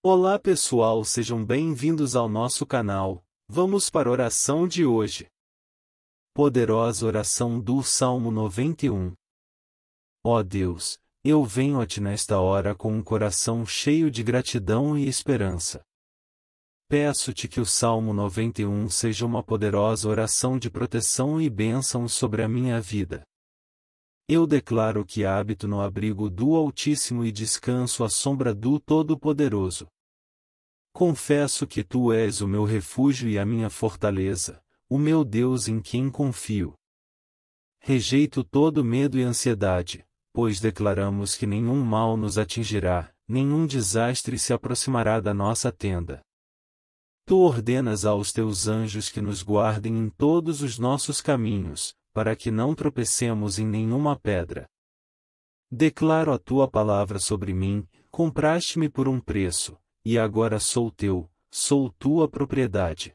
Olá pessoal, sejam bem-vindos ao nosso canal. Vamos para a oração de hoje. Poderosa oração do Salmo 91. Ó Deus, eu venho a ti nesta hora com um coração cheio de gratidão e esperança. Peço-te que o Salmo 91 seja uma poderosa oração de proteção e bênção sobre a minha vida. Eu declaro que habito no abrigo do Altíssimo e descanso à sombra do Todo-Poderoso. Confesso que tu és o meu refúgio e a minha fortaleza, o meu Deus em quem confio. Rejeito todo medo e ansiedade, pois declaramos que nenhum mal nos atingirá, nenhum desastre se aproximará da nossa tenda. Tu ordenas aos teus anjos que nos guardem em todos os nossos caminhos, para que não tropecemos em nenhuma pedra. Declaro a tua palavra sobre mim, compraste-me por um preço, e agora sou teu, sou tua propriedade.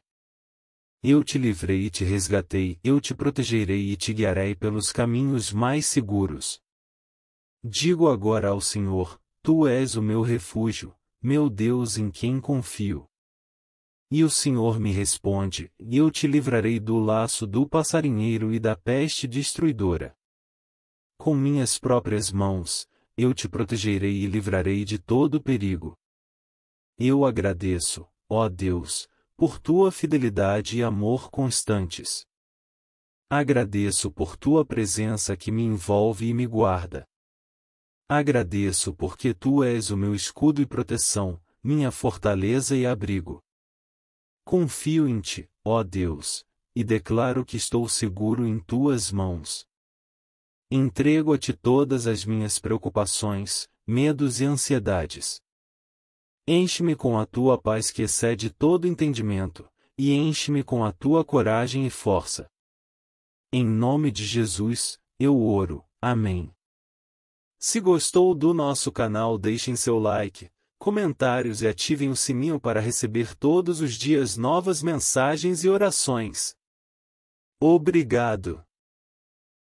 Eu te livrei e te resgatei, eu te protegerei e te guiarei pelos caminhos mais seguros. Digo agora ao Senhor: Tu és o meu refúgio, meu Deus em quem confio. E o Senhor me responde: E eu te livrarei do laço do passarinheiro e da peste destruidora. Com minhas próprias mãos, eu te protegerei e livrarei de todo perigo. Eu agradeço, ó Deus, por tua fidelidade e amor constantes. Agradeço por tua presença que me envolve e me guarda. Agradeço porque tu és o meu escudo e proteção, minha fortaleza e abrigo. Confio em ti, ó Deus, e declaro que estou seguro em tuas mãos. Entrego a ti todas as minhas preocupações, medos e ansiedades. Enche-me com a tua paz que excede todo entendimento, e enche-me com a tua coragem e força. Em nome de Jesus, eu oro. Amém. Se gostou do nosso canal, deixem seu like comentários e ativem o sininho para receber todos os dias novas mensagens e orações. Obrigado!